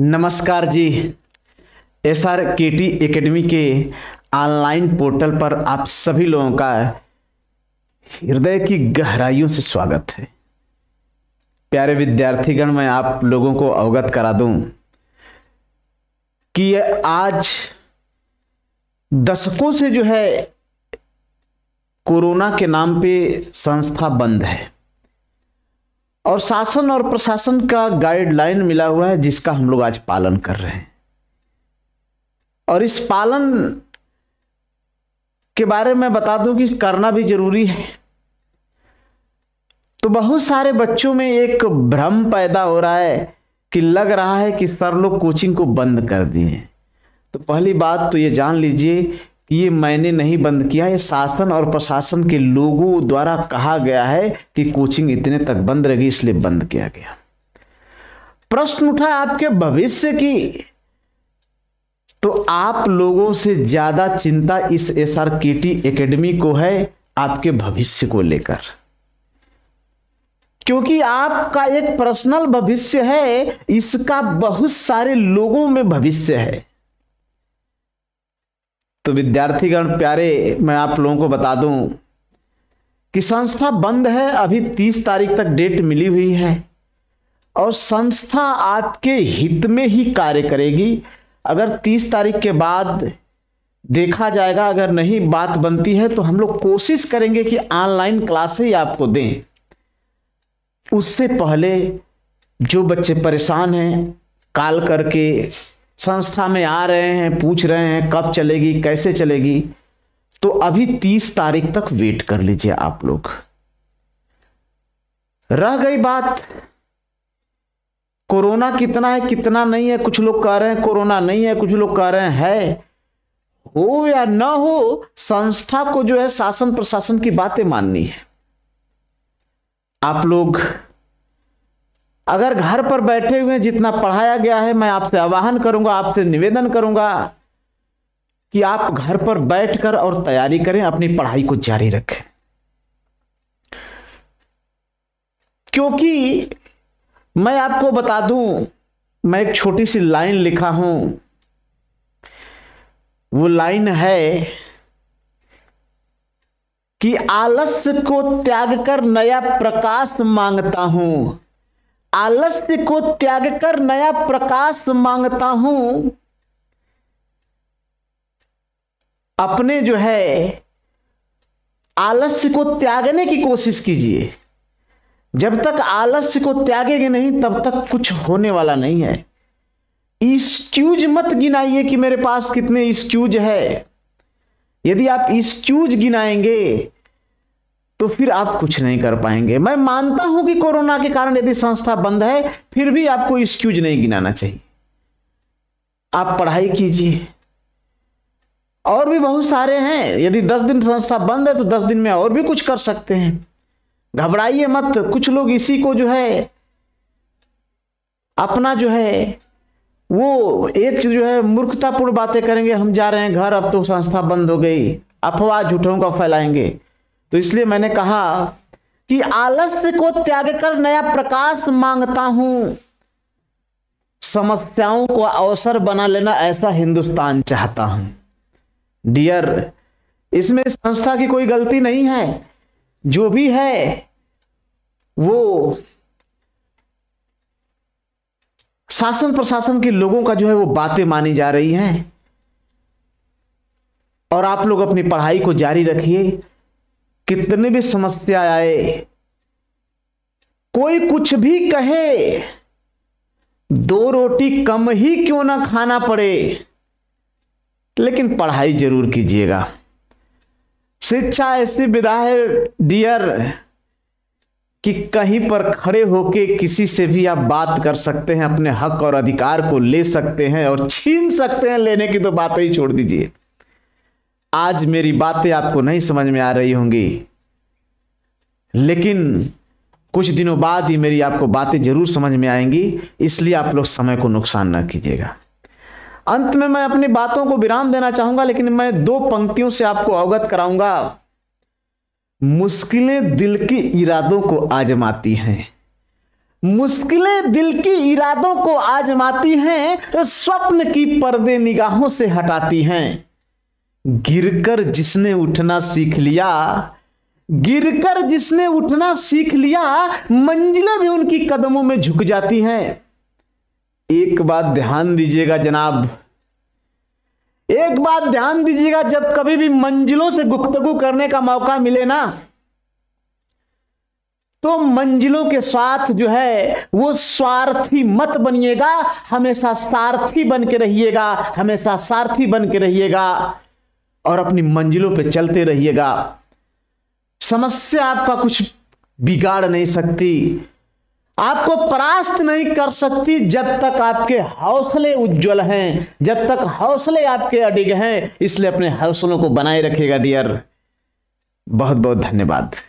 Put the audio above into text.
नमस्कार जी S R K T academy के ऑनलाइन पोर्टल पर आप सभी लोगों का हृदय की गहराइयों से स्वागत है प्यारे विद्यार्थीगण मैं आप लोगों को अवगत करा दूं कि ये आज दशकों से जो है कोरोना के नाम पे संस्था बंद है और शासन और प्रशासन का गाइडलाइन मिला हुआ है जिसका हम लोग आज पालन कर रहे हैं और इस पालन के बारे में बता दूं कि करना भी जरूरी है तो बहुत सारे बच्चों में एक भ्रम पैदा हो रहा है कि लग रहा है कि सर लोग कोचिंग को बंद कर दिए तो पहली बात तो ये जान लीजिए ये मैंने नहीं बंद किया ये शासन और प्रशासन के लोगों द्वारा कहा गया है कि कोचिंग इतने तक बंद रहेगी इसलिए बंद किया गया प्रश्न उठा आपके भविष्य की तो आप लोगों से ज्यादा चिंता इस S R K T academy को है आपके भविष्य को लेकर क्योंकि आपका एक पर्सनल भविष्य है इसका बहुत सारे लोगों में भविष्य है तो विद्यार्थीगण प्यारे मैं आप लोगों को बता दूं कि संस्था बंद है अभी तीस तारीख तक डेट मिली हुई है और संस्था आपके हित में ही कार्य करेगी अगर तीस तारीख के बाद देखा जाएगा अगर नहीं बात बनती है तो हम लोग कोशिश करेंगे कि ऑनलाइन क्लासे आपको दें उससे पहले जो बच्चे परेशान हैं कॉल करके संस्था में आ रहे हैं पूछ रहे हैं कब चलेगी कैसे चलेगी तो अभी तीस तारीख तक वेट कर लीजिए आप लोग रह गई बात कोरोना कितना है कितना नहीं है कुछ लोग कह रहे हैं कोरोना नहीं है कुछ लोग कह रहे हैं है हो या ना हो संस्था को जो है शासन प्रशासन की बातें माननी है आप लोग अगर घर पर बैठे हुए जितना पढ़ाया गया है मैं आपसे आवाहन करूंगा आपसे निवेदन करूंगा कि आप घर पर बैठकर और तैयारी करें अपनी पढ़ाई को जारी रखें क्योंकि मैं आपको बता दूं मैं एक छोटी सी लाइन लिखा हूं वो लाइन है कि आलस्य को त्याग कर नया प्रकाश मांगता हूं आलस्य को त्याग कर नया प्रकाश मांगता हूं अपने जो है आलस्य को त्यागने की कोशिश कीजिए जब तक आलस्य को त्यागेंगे नहीं तब तक कुछ होने वाला नहीं है इसक्यूज मत गिनाइए कि मेरे पास कितने इसक्यूज है यदि आप इसक्यूज गिनाएंगे तो फिर आप कुछ नहीं कर पाएंगे मैं मानता हूं कि कोरोना के कारण यदि संस्था बंद है फिर भी आपको एक्सक्यूज नहीं गिनाना चाहिए आप पढ़ाई कीजिए और भी बहुत सारे हैं यदि दस दिन संस्था बंद है तो दस दिन में और भी कुछ कर सकते हैं घबराइए मत कुछ लोग इसी को जो है अपना जो है वो एक जो है मूर्खतापूर्ण बातें करेंगे हम जा रहे हैं घर अब तो संस्था बंद हो गई अफवाह झूठों का फैलाएंगे तो इसलिए मैंने कहा कि आलस्य को त्याग कर नया प्रकाश मांगता हूं समस्याओं को अवसर बना लेना ऐसा हिंदुस्तान चाहता हूं डियर इसमें संस्था की कोई गलती नहीं है जो भी है वो शासन प्रशासन के लोगों का जो है वो बातें मानी जा रही हैं और आप लोग अपनी पढ़ाई को जारी रखिए कितने भी समस्या आए कोई कुछ भी कहे दो रोटी कम ही क्यों ना खाना पड़े लेकिन पढ़ाई जरूर कीजिएगा शिक्षा ऐसी विदा है डियर कि कहीं पर खड़े होके किसी से भी आप बात कर सकते हैं अपने हक और अधिकार को ले सकते हैं और छीन सकते हैं लेने की तो बात ही छोड़ दीजिए आज मेरी बातें आपको नहीं समझ में आ रही होंगी लेकिन कुछ दिनों बाद ही मेरी आपको बातें जरूर समझ में आएंगी इसलिए आप लोग समय को नुकसान ना कीजिएगा अंत में मैं अपनी बातों को विराम देना चाहूंगा लेकिन मैं दो पंक्तियों से आपको अवगत कराऊंगा मुश्किलें दिल के इरादों को आजमाती हैं मुश्किलें दिल की इरादों को आजमाती हैं तो स्वप्न की पर्दे निगाहों से हटाती हैं गिरकर जिसने उठना सीख लिया गिरकर जिसने उठना सीख लिया मंजिलें भी उनकी कदमों में झुक जाती हैं एक बात ध्यान दीजिएगा जनाब एक बात ध्यान दीजिएगा जब कभी भी मंजिलों से गुफ्तगु करने का मौका मिले ना तो मंजिलों के साथ जो है वो स्वार्थी मत बनिएगा हमेशा सारथी बन के रहिएगा हमेशा सारथी बन के रहिएगा और अपनी मंजिलों पे चलते रहिएगा समस्या आपका कुछ बिगाड़ नहीं सकती आपको परास्त नहीं कर सकती जब तक आपके हौसले उज्जवल हैं जब तक हौसले आपके अडिग हैं इसलिए अपने हौसलों को बनाए रखिएगा डियर बहुत बहुत धन्यवाद